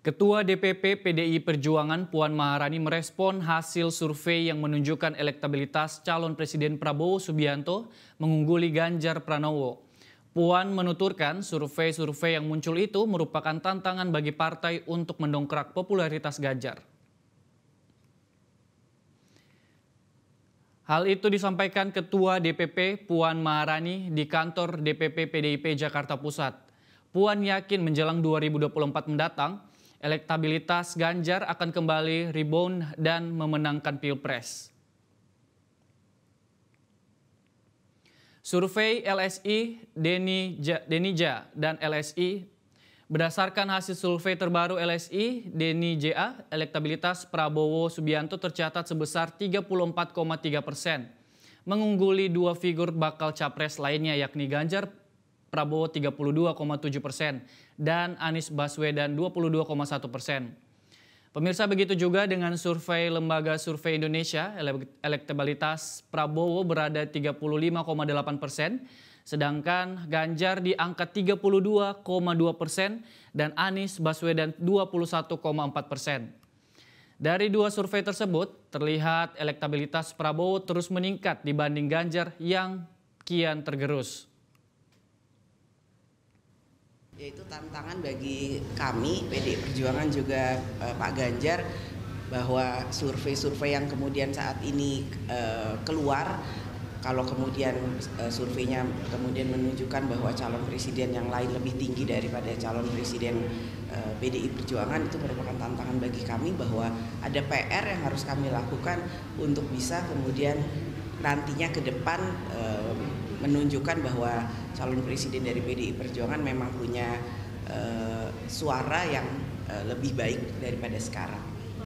Ketua DPP PDI Perjuangan Puan Maharani merespon hasil survei yang menunjukkan elektabilitas calon Presiden Prabowo Subianto mengungguli Ganjar Pranowo. Puan menuturkan survei-survei yang muncul itu merupakan tantangan bagi partai untuk mendongkrak popularitas Ganjar. Hal itu disampaikan Ketua DPP Puan Maharani di kantor DPP PDIP Jakarta Pusat. Puan yakin menjelang 2024 mendatang, Elektabilitas Ganjar akan kembali rebound dan memenangkan Pilpres. Survei LSI Denija, dan LSI Berdasarkan hasil survei terbaru LSI, Denija, elektabilitas Prabowo Subianto tercatat sebesar 34,3 persen, mengungguli dua figur bakal capres lainnya yakni Ganjar Prabowo 32,7 persen dan Anies Baswedan 22,1 persen. Pemirsa begitu juga dengan survei Lembaga Survei Indonesia, elektabilitas Prabowo berada 35,8 persen, sedangkan Ganjar di angka 32,2 persen dan Anies Baswedan 21,4 persen. Dari dua survei tersebut, terlihat elektabilitas Prabowo terus meningkat dibanding Ganjar yang kian tergerus yaitu tantangan bagi kami PD Perjuangan juga eh, Pak Ganjar bahwa survei-survei yang kemudian saat ini eh, keluar kalau kemudian eh, surveinya kemudian menunjukkan bahwa calon presiden yang lain lebih tinggi daripada calon presiden eh, PDI Perjuangan itu merupakan tantangan bagi kami bahwa ada PR yang harus kami lakukan untuk bisa kemudian nantinya ke depan eh, menunjukkan bahwa calon presiden dari PDI Perjuangan memang punya uh, suara yang uh, lebih baik daripada sekarang.